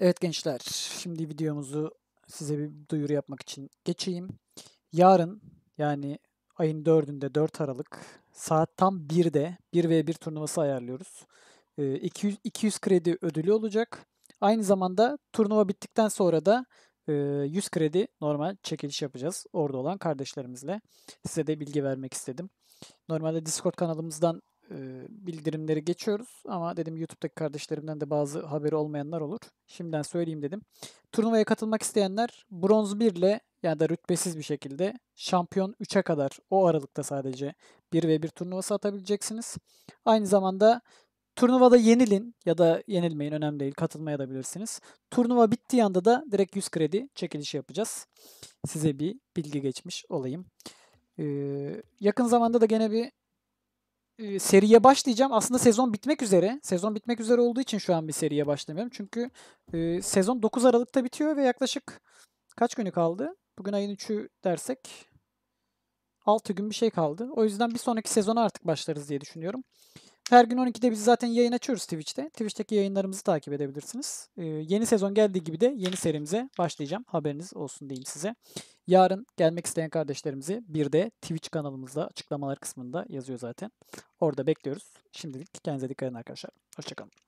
Evet gençler, şimdi videomuzu size bir duyuru yapmak için geçeyim. Yarın yani ayın 4'ünde 4 Aralık saat tam 1'de 1v1 turnuvası ayarlıyoruz. 200, ee, 200 kredi ödülü olacak. Aynı zamanda turnuva bittikten sonra da 100 e, kredi normal çekiliş yapacağız orada olan kardeşlerimizle. Size de bilgi vermek istedim. Normalde Discord kanalımızdan bildirimleri geçiyoruz ama dedim YouTube'daki kardeşlerimden de bazı haberi olmayanlar olur. Şimdiden söyleyeyim dedim. Turnuvaya katılmak isteyenler bronz 1 ile ya da rütbesiz bir şekilde şampiyon 3'e kadar o aralıkta sadece 1 ve 1 turnuvası atabileceksiniz. Aynı zamanda turnuvada yenilin ya da yenilmeyin önemli değil katılmaya da bilirsiniz. Turnuva bittiği anda da direkt 100 kredi çekilişi yapacağız. Size bir bilgi geçmiş olayım. Ee, yakın zamanda da gene bir ee, seriye başlayacağım. Aslında sezon bitmek üzere. Sezon bitmek üzere olduğu için şu an bir seriye başlamıyorum. Çünkü e, sezon 9 Aralık'ta bitiyor ve yaklaşık kaç günü kaldı? Bugün ayın 3'ü dersek 6 gün bir şey kaldı. O yüzden bir sonraki sezona artık başlarız diye düşünüyorum. Her gün 12'de biz zaten yayın açıyoruz Twitch'te. Twitch'teki yayınlarımızı takip edebilirsiniz. Ee, yeni sezon geldiği gibi de yeni serimize başlayacağım. Haberiniz olsun diyeyim size. Yarın gelmek isteyen kardeşlerimizi bir de Twitch kanalımızda açıklamalar kısmında yazıyor zaten. Orada bekliyoruz. Şimdilik kendinize dikkat edin arkadaşlar. Hoşçakalın.